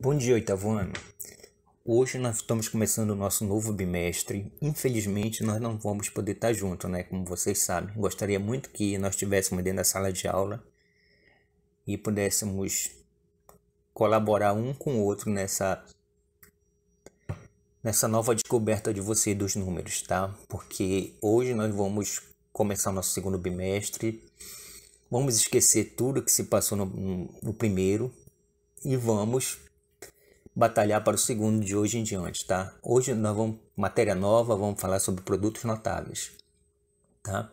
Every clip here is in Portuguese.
Bom dia, oitavo ano. Hoje nós estamos começando o nosso novo bimestre. Infelizmente, nós não vamos poder estar juntos, né? Como vocês sabem. Gostaria muito que nós estivéssemos dentro da sala de aula e pudéssemos colaborar um com o outro nessa nessa nova descoberta de você dos números, tá? Porque hoje nós vamos começar o nosso segundo bimestre. Vamos esquecer tudo que se passou no, no primeiro e vamos batalhar para o segundo de hoje em diante, tá? Hoje nós vamos matéria nova, vamos falar sobre produtos notáveis, tá?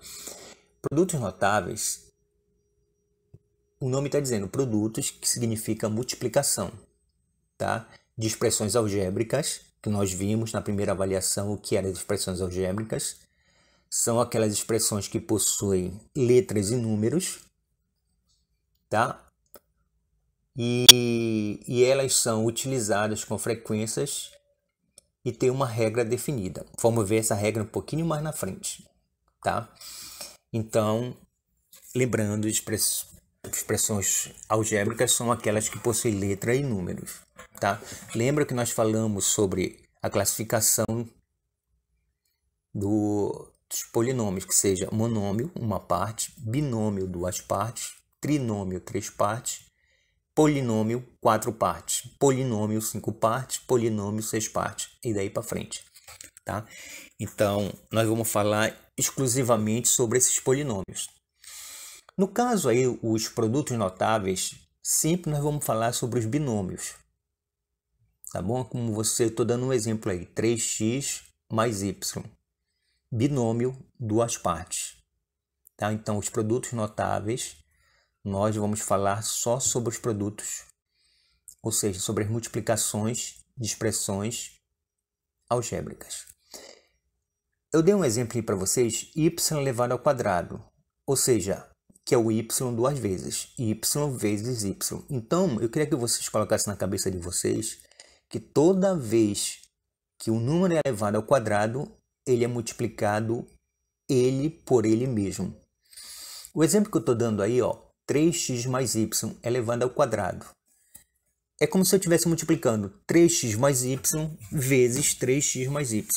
Produtos notáveis, o nome está dizendo produtos que significa multiplicação, tá? De expressões algébricas que nós vimos na primeira avaliação o que eram as expressões algébricas são aquelas expressões que possuem letras e números, tá? e, e elas são utilizadas com frequências e tem uma regra definida. Vamos ver essa regra um pouquinho mais na frente, tá? Então, lembrando, expressões algébricas são aquelas que possuem letra e números, tá? Lembra que nós falamos sobre a classificação do, dos polinômios, que seja monômio, uma parte, binômio, duas partes, trinômio, três partes, polinômio quatro partes, polinômio cinco partes, polinômio seis partes e daí para frente, tá? Então, nós vamos falar exclusivamente sobre esses polinômios. No caso aí, os produtos notáveis, sempre nós vamos falar sobre os binômios. Tá bom? Como você, estou dando um exemplo aí, 3x mais y. Binômio, duas partes. Tá? Então, os produtos notáveis nós vamos falar só sobre os produtos, ou seja, sobre as multiplicações de expressões algébricas. Eu dei um exemplo aqui para vocês, y elevado ao quadrado, ou seja, que é o y duas vezes, y vezes y. Então, eu queria que vocês colocassem na cabeça de vocês que toda vez que o número é elevado ao quadrado, ele é multiplicado ele por ele mesmo. O exemplo que eu estou dando aí, ó, 3x mais y elevado ao quadrado. É como se eu estivesse multiplicando 3x mais y vezes 3x mais y.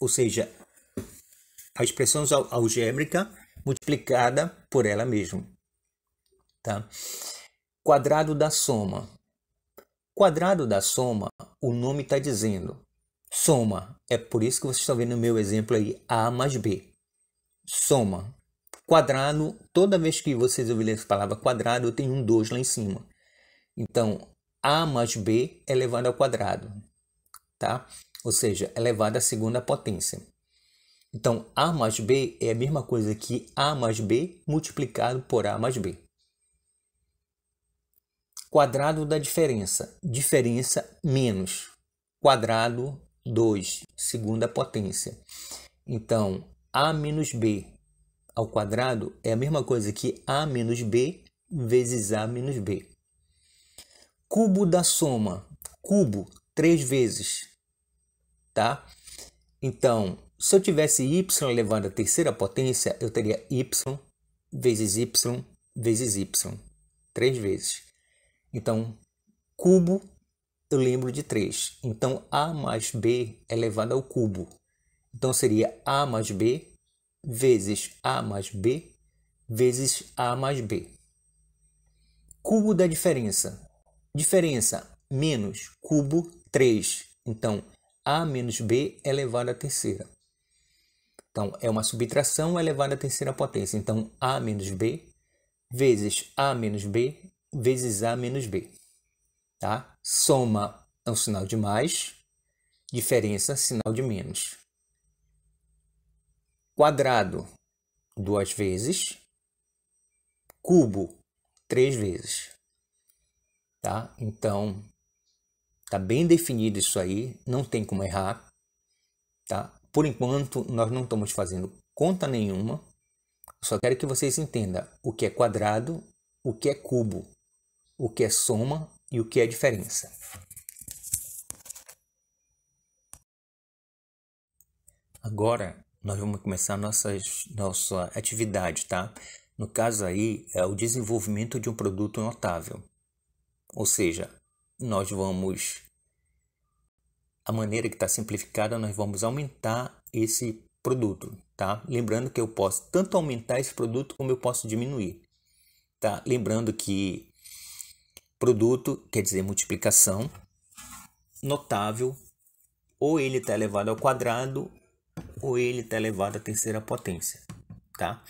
Ou seja, a expressão algébrica multiplicada por ela mesma. Tá? Quadrado da soma. Quadrado da soma, o nome está dizendo soma. É por isso que vocês estão vendo o meu exemplo aí, A mais B. Soma Quadrado, toda vez que vocês ouvirem essa palavra quadrado, eu tenho um 2 lá em cima. Então, A mais B é elevado ao quadrado, tá? Ou seja, é elevado à segunda potência. Então, A mais B é a mesma coisa que A mais B multiplicado por A mais B. Quadrado da diferença. Diferença menos. Quadrado 2, segunda potência. Então, A menos B ao quadrado é a mesma coisa que a menos b vezes a menos b. Cubo da soma. Cubo, três vezes. Tá? Então, se eu tivesse y elevado à terceira potência, eu teria y vezes y vezes y. Três vezes. Então, cubo, eu lembro de 3. Então, a mais b elevado ao cubo. Então, seria a mais b vezes A mais B vezes A mais B. Cubo da diferença. Diferença menos cubo 3. Então, A menos B é elevado à terceira. Então, é uma subtração elevada à terceira potência. Então, A menos B vezes A menos B vezes A menos B. Tá? Soma é um sinal de mais, diferença, sinal de menos quadrado duas vezes, cubo três vezes. Tá? Então, tá bem definido isso aí, não tem como errar, tá? Por enquanto, nós não estamos fazendo conta nenhuma. Só quero que vocês entendam o que é quadrado, o que é cubo, o que é soma e o que é diferença. Agora, nós vamos começar nossa nossa atividade, tá? No caso aí, é o desenvolvimento de um produto notável. Ou seja, nós vamos. A maneira que está simplificada, nós vamos aumentar esse produto, tá? Lembrando que eu posso tanto aumentar esse produto como eu posso diminuir, tá? Lembrando que produto quer dizer multiplicação notável, ou ele está elevado ao quadrado ou ele está elevado à terceira potência, tá?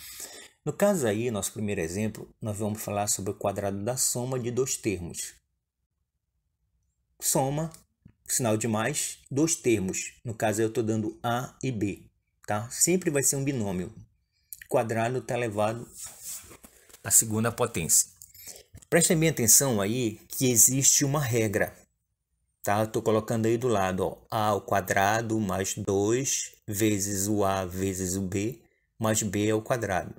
No caso aí, nosso primeiro exemplo, nós vamos falar sobre o quadrado da soma de dois termos. Soma, sinal de mais, dois termos. No caso, eu estou dando A e B, tá? Sempre vai ser um binômio. Quadrado está elevado à segunda potência. Prestem bem atenção aí que existe uma regra, tá? Estou colocando aí do lado, ó, A ao quadrado mais 2 vezes o A vezes o B, mais B ao é quadrado.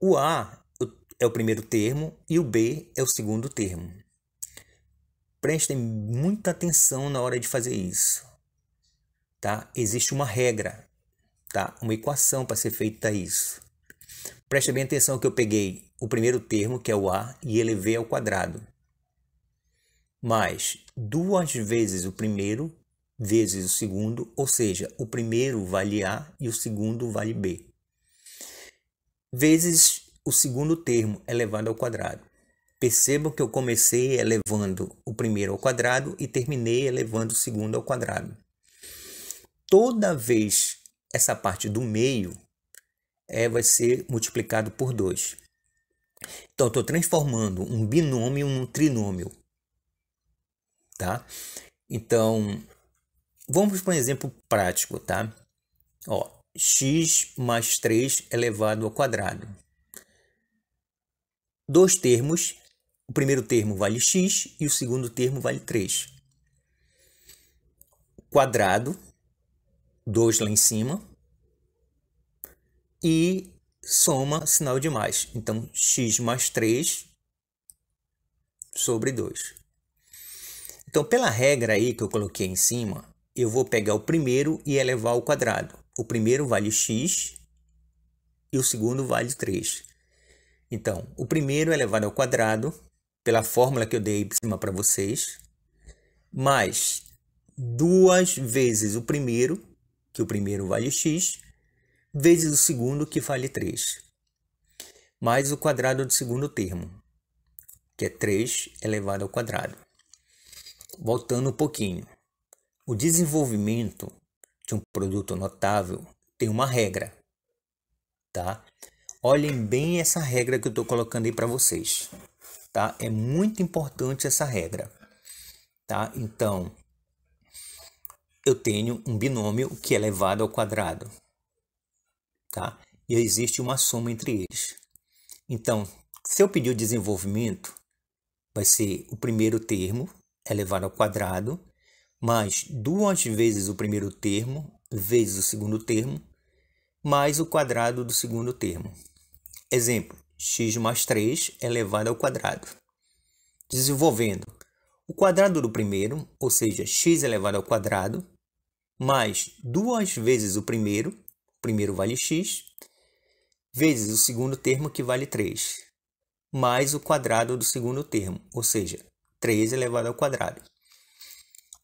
O A é o primeiro termo e o B é o segundo termo. Prestem muita atenção na hora de fazer isso. Tá? Existe uma regra, tá? uma equação para ser feita isso. Preste bem atenção que eu peguei o primeiro termo, que é o A, e elevei ao quadrado. Mais duas vezes o primeiro vezes o segundo, ou seja, o primeiro vale A e o segundo vale B, vezes o segundo termo elevado ao quadrado. Percebam que eu comecei elevando o primeiro ao quadrado e terminei elevando o segundo ao quadrado. Toda vez essa parte do meio é, vai ser multiplicado por 2. Então, estou transformando um binômio num trinômio. Tá? Então, Vamos para um exemplo prático, tá? Ó, x mais 3 elevado ao quadrado. Dois termos, o primeiro termo vale x e o segundo termo vale 3. Quadrado, 2 lá em cima, e soma sinal de mais. Então, x mais 3 sobre 2. Então, pela regra aí que eu coloquei em cima, eu vou pegar o primeiro e elevar ao quadrado. O primeiro vale x e o segundo vale 3. Então, o primeiro é elevado ao quadrado, pela fórmula que eu dei em cima para vocês, mais duas vezes o primeiro, que o primeiro vale x, vezes o segundo, que vale 3, mais o quadrado do segundo termo, que é 3 elevado ao quadrado. Voltando um pouquinho. O desenvolvimento de um produto notável tem uma regra, tá? Olhem bem essa regra que eu estou colocando aí para vocês, tá? É muito importante essa regra, tá? Então, eu tenho um binômio que é elevado ao quadrado, tá? E existe uma soma entre eles. Então, se eu pedir o desenvolvimento, vai ser o primeiro termo elevado ao quadrado mais duas vezes o primeiro termo, vezes o segundo termo, mais o quadrado do segundo termo. Exemplo, x mais 3 elevado ao quadrado. Desenvolvendo, o quadrado do primeiro, ou seja, x elevado ao quadrado, mais duas vezes o primeiro, o primeiro vale x, vezes o segundo termo, que vale 3, mais o quadrado do segundo termo, ou seja, 3 elevado ao quadrado.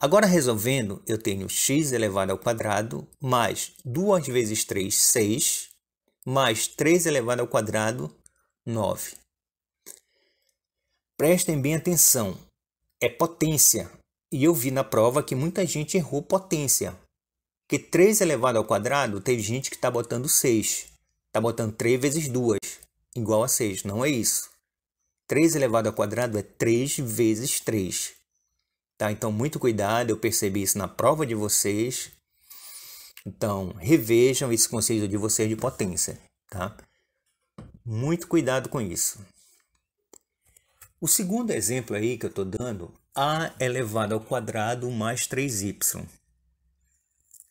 Agora resolvendo, eu tenho x elevado ao quadrado mais 2 vezes 3, 6, mais 3 elevado ao quadrado, 9. Prestem bem atenção, é potência. E eu vi na prova que muita gente errou potência. Porque 3 elevado ao quadrado, tem gente que está botando 6. Está botando 3 vezes 2, igual a 6. Não é isso. 3 elevado ao quadrado é 3 vezes 3. Tá? Então, muito cuidado, eu percebi isso na prova de vocês. Então, revejam esse conceito de vocês de potência, tá? Muito cuidado com isso. O segundo exemplo aí que eu estou dando, a elevado ao quadrado mais 3y.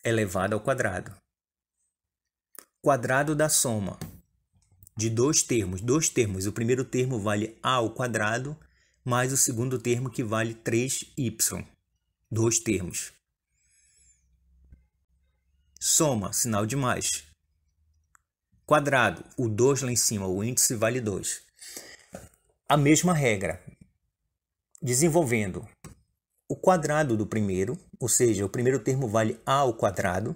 Elevado ao quadrado. Quadrado da soma de dois termos. Dois termos. O primeiro termo vale a ao quadrado mais o segundo termo que vale 3y, dois termos. Soma, sinal de mais. Quadrado, o 2 lá em cima, o índice vale 2. A mesma regra. Desenvolvendo o quadrado do primeiro, ou seja, o primeiro termo vale a ao quadrado,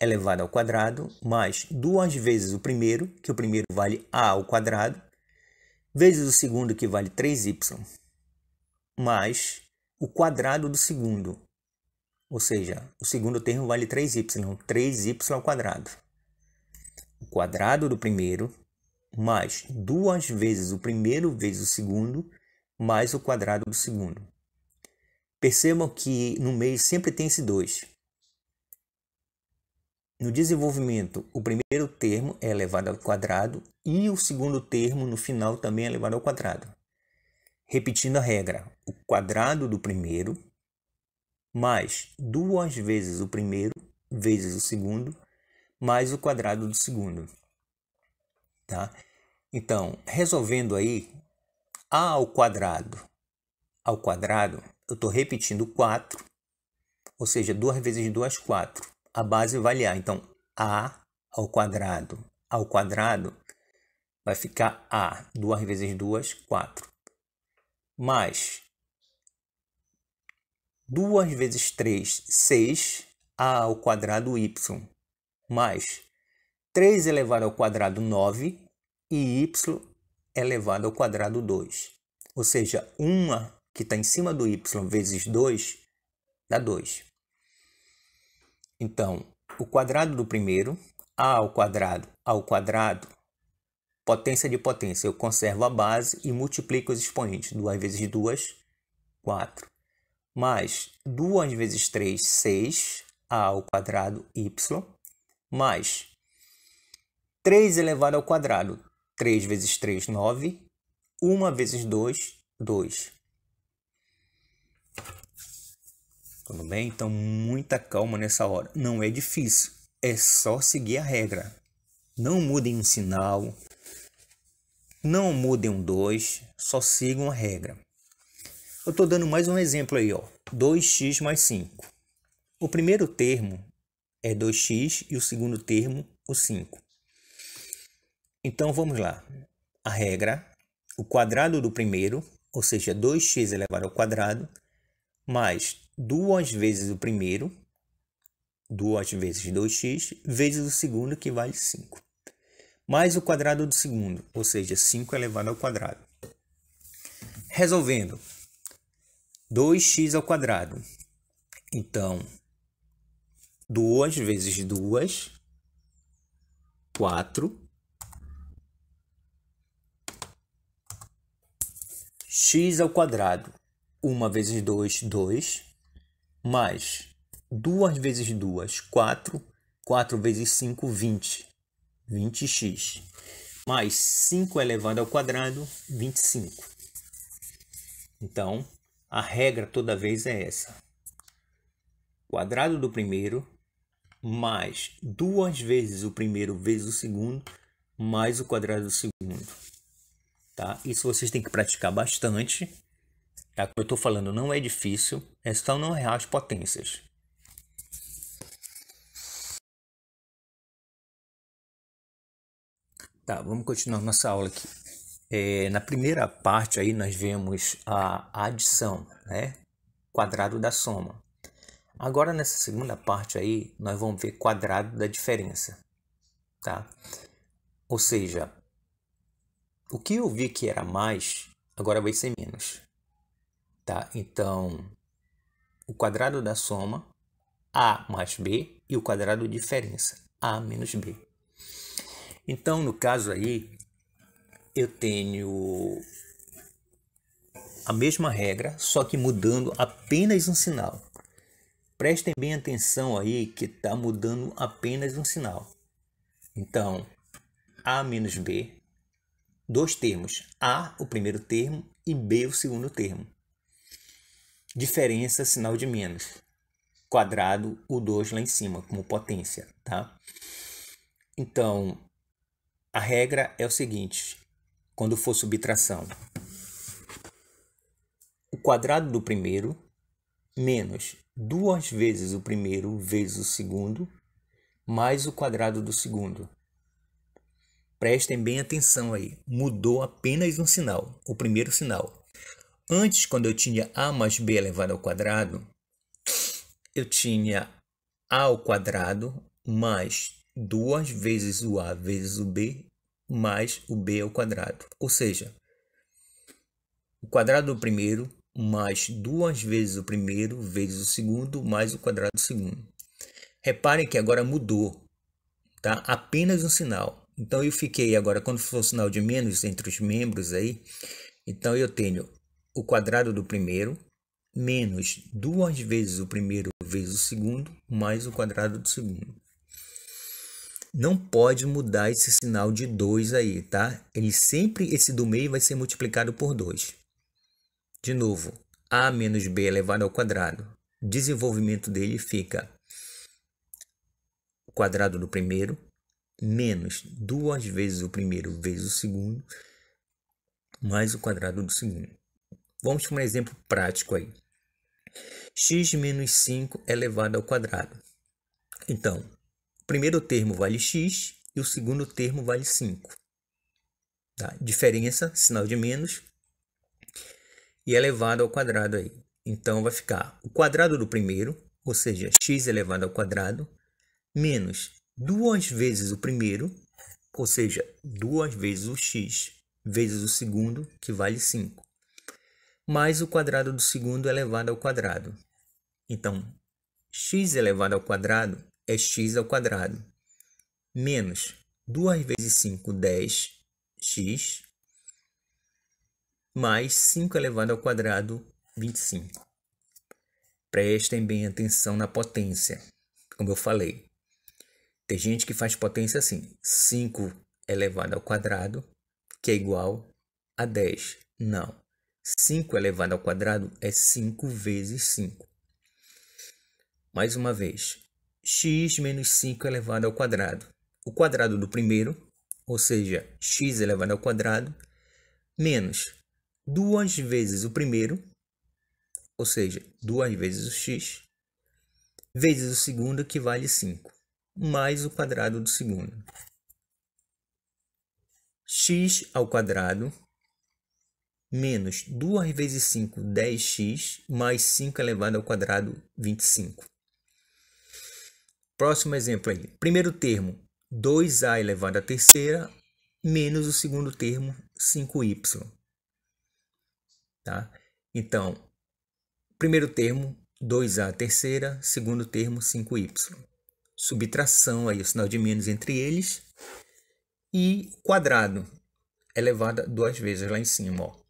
elevado ao quadrado, mais duas vezes o primeiro, que o primeiro vale a ao quadrado, vezes o segundo, que vale 3y, mais o quadrado do segundo. Ou seja, o segundo termo vale 3y, 3y ao quadrado. O quadrado do primeiro, mais duas vezes o primeiro vezes o segundo, mais o quadrado do segundo. Percebam que no meio sempre tem esse 2. No desenvolvimento, o primeiro termo é elevado ao quadrado e o segundo termo no final também é elevado ao quadrado. Repetindo a regra, o quadrado do primeiro mais duas vezes o primeiro vezes o segundo mais o quadrado do segundo. Tá? Então, resolvendo aí, a ao quadrado ao quadrado, eu estou repetindo 4, ou seja, 2 vezes 2, 4 a base vale A. Então, a ao quadrado ao quadrado vai ficar a. 2 vezes 2, 4. Mais 2 vezes 3, 6. a ao quadrado y. Mais 3 elevado ao quadrado 9 e y elevado ao quadrado 2. Ou seja, 1 que está em cima do y vezes 2 dá 2. Então, o quadrado do primeiro, a ao quadrado ao quadrado, potência de potência, eu conservo a base e multiplico os expoentes. 2 vezes 2, 4. Mais 2 vezes 3, 6, a ao quadrado y, mais 3 elevado ao quadrado, 3 vezes 3, 9, 1 vezes 2, 2. Tudo bem? Então, muita calma nessa hora. Não é difícil, é só seguir a regra. Não mudem um sinal, não mudem um 2, só sigam a regra. Eu estou dando mais um exemplo aí, ó. 2x mais 5. O primeiro termo é 2x e o segundo termo o 5. Então vamos lá. A regra, o quadrado do primeiro, ou seja, 2x elevado ao quadrado, mais duas vezes o primeiro, duas vezes 2x, vezes o segundo, que vale 5. Mais o quadrado do segundo, ou seja, 5 elevado ao quadrado. Resolvendo, 2x ao quadrado. Então, 2 vezes 2, 4. x ao quadrado. 1 vezes 2, 2 mais 2 vezes 2, 4. 4 vezes 5, 20. 20x. Mais 5 elevado ao quadrado, 25. Então, a regra toda vez é essa. Quadrado do primeiro, mais duas vezes o primeiro vezes o segundo, mais o quadrado do segundo. Tá? Isso vocês têm que praticar bastante é o que Eu estou falando não é difícil, só não é reais potências. Tá, vamos continuar nossa aula aqui. É, na primeira parte aí nós vemos a adição, né? Quadrado da soma. Agora nessa segunda parte aí nós vamos ver quadrado da diferença, tá? Ou seja, o que eu vi que era mais, agora vai ser menos. Tá? Então, o quadrado da soma a mais b e o quadrado de diferença a menos b. Então, no caso aí, eu tenho a mesma regra, só que mudando apenas um sinal. Prestem bem atenção aí que está mudando apenas um sinal. Então, a menos b, dois termos, a o primeiro termo e b o segundo termo diferença sinal de menos, quadrado o 2 lá em cima como potência, tá? Então, a regra é o seguinte, quando for subtração, o quadrado do primeiro menos duas vezes o primeiro vezes o segundo mais o quadrado do segundo. Prestem bem atenção aí, mudou apenas um sinal, o primeiro sinal. Antes, quando eu tinha a mais b elevado ao quadrado, eu tinha a ao quadrado mais duas vezes o a vezes o b mais o b ao quadrado. Ou seja, o quadrado do primeiro mais duas vezes o primeiro vezes o segundo mais o quadrado do segundo. Reparem que agora mudou, tá? Apenas um sinal. Então eu fiquei agora quando for o sinal de menos entre os membros aí, então eu tenho o quadrado do primeiro menos duas vezes o primeiro vezes o segundo mais o quadrado do segundo. Não pode mudar esse sinal de 2 aí, tá? Ele sempre, esse do meio vai ser multiplicado por 2. De novo, a menos b elevado ao quadrado. Desenvolvimento dele fica o quadrado do primeiro menos duas vezes o primeiro vezes o segundo mais o quadrado do segundo. Vamos para um exemplo prático aí. x menos 5 é elevado ao quadrado. Então, o primeiro termo vale x e o segundo termo vale 5. Tá? Diferença, sinal de menos, e é elevado ao quadrado aí. Então, vai ficar o quadrado do primeiro, ou seja, x elevado ao quadrado, menos duas vezes o primeiro, ou seja, duas vezes o x, vezes o segundo, que vale 5 mais o quadrado do segundo elevado ao quadrado. Então, x elevado ao quadrado é x ao quadrado, menos 2 vezes 5, 10, x, mais 5 elevado ao quadrado, 25. Prestem bem atenção na potência, como eu falei. Tem gente que faz potência assim, 5 elevado ao quadrado, que é igual a 10. Não. 5 elevado ao quadrado é 5 vezes 5. Mais uma vez, x menos 5 elevado ao quadrado. O quadrado do primeiro, ou seja, x elevado ao quadrado, menos duas vezes o primeiro, ou seja, duas vezes o x, vezes o segundo, que vale 5, mais o quadrado do segundo. x ao quadrado menos 2 vezes 5, 10x, mais 5 elevado ao quadrado, 25. Próximo exemplo aí. Primeiro termo, 2a elevado à terceira, menos o segundo termo, 5y. Tá? Então, primeiro termo, 2a à terceira, segundo termo, 5y. Subtração, aí o sinal de menos entre eles. E quadrado, elevado duas vezes lá em cima, ó.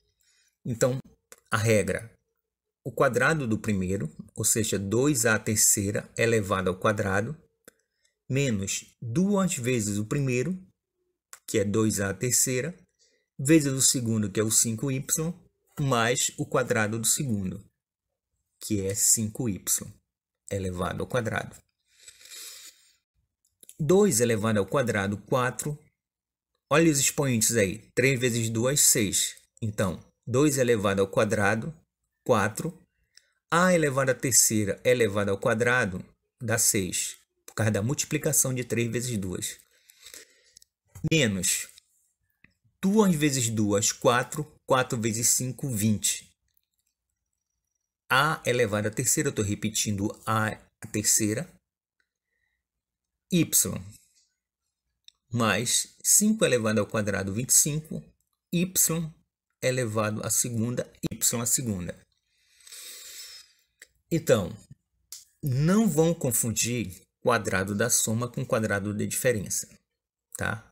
Então, a regra, o quadrado do primeiro, ou seja, 2 a terceira elevado ao quadrado, menos duas vezes o primeiro, que é 2 a terceira, vezes o segundo, que é o 5y, mais o quadrado do segundo, que é 5y elevado ao quadrado. 2 elevado ao quadrado, 4. Olha os expoentes aí. 3 vezes 2, 6. Então, 2 elevado ao quadrado, 4. A elevado à terceira elevado ao quadrado dá 6, por causa da multiplicação de 3 vezes 2. Menos 2 vezes 2, 4. 4 vezes 5, 20. A elevado à terceira, estou repetindo A à terceira. Y mais 5 elevado ao quadrado, 25. Y elevado à segunda, y à segunda. Então, não vão confundir quadrado da soma com quadrado de diferença, tá?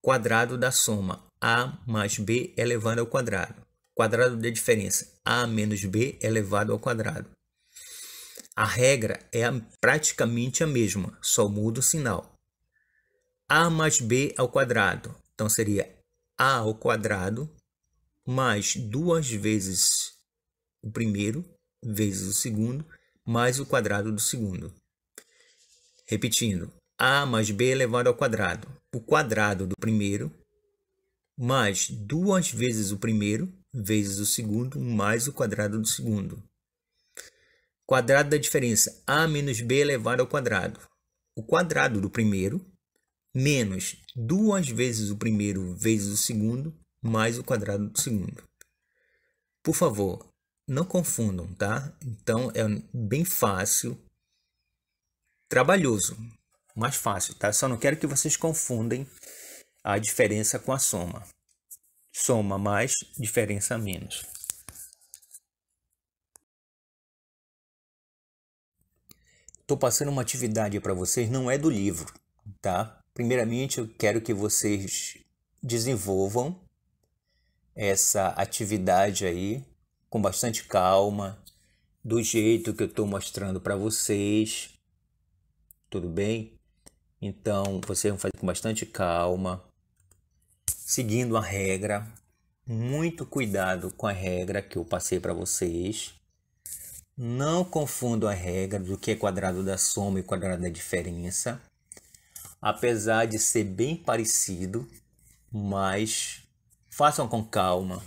Quadrado da soma a mais b elevado ao quadrado. Quadrado de diferença a menos b elevado ao quadrado. A regra é praticamente a mesma, só muda o sinal. a mais b ao quadrado, então seria a ao quadrado mais duas vezes o primeiro, vezes o segundo, mais o quadrado do segundo. Repetindo, a mais b elevado ao quadrado, o quadrado do primeiro, mais duas vezes o primeiro, vezes o segundo, mais o quadrado do segundo. Quadrado da diferença a menos b elevado ao quadrado. O quadrado do primeiro, menos duas vezes o primeiro vezes o segundo, mais o quadrado do segundo. Por favor, não confundam, tá? Então é bem fácil, trabalhoso, mais fácil, tá? Só não quero que vocês confundem a diferença com a soma. Soma mais, diferença menos. Estou passando uma atividade para vocês, não é do livro, tá? Primeiramente, eu quero que vocês desenvolvam essa atividade aí com bastante calma, do jeito que eu estou mostrando para vocês. Tudo bem? Então vocês vão fazer com bastante calma, seguindo a regra. Muito cuidado com a regra que eu passei para vocês. Não confundam a regra do que é quadrado da soma e quadrado da diferença. Apesar de ser bem parecido, mas façam com calma.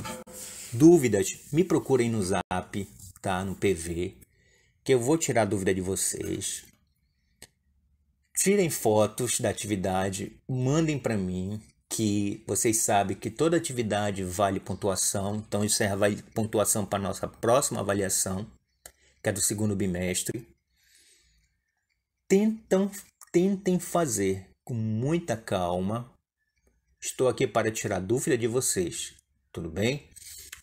Dúvidas, me procurem no zap, tá? No PV, que eu vou tirar a dúvida de vocês. Tirem fotos da atividade, mandem para mim, que vocês sabem que toda atividade vale pontuação, então isso é pontuação para nossa próxima avaliação, que é do segundo bimestre. Tentam, tentem fazer com muita calma, Estou aqui para tirar dúvida de vocês, tudo bem?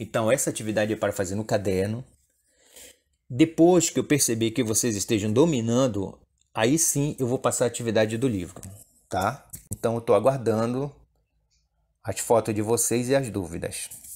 Então, essa atividade é para fazer no caderno. Depois que eu perceber que vocês estejam dominando, aí sim eu vou passar a atividade do livro, tá? Então, eu estou aguardando as fotos de vocês e as dúvidas.